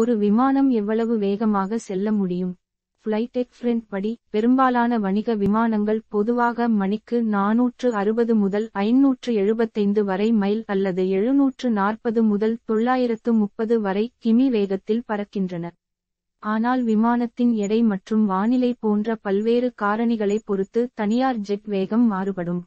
ஒரு விமானம் எவ்வளவு வேகமாக செல்ல முடியும் ஃப்ளைடெக் ஃப்ரெண்ட் படி பெரும்பாலான வணிக விமானங்கள் பொதுவாக மணிக்கு நானூற்று அறுபது முதல் ஐநூற்று எழுபத்தைந்து வரை மைல் அல்லது எழுநூற்று நாற்பது முதல் தொள்ளாயிரத்து முப்பது வரை கிமி வேகத்தில் பறக்கின்றன ஆனால் விமானத்தின் எடை மற்றும் வானிலை போன்ற பல்வேறு காரணிகளை பொறுத்து தனியார் ஜெட் வேகம் மாறுபடும்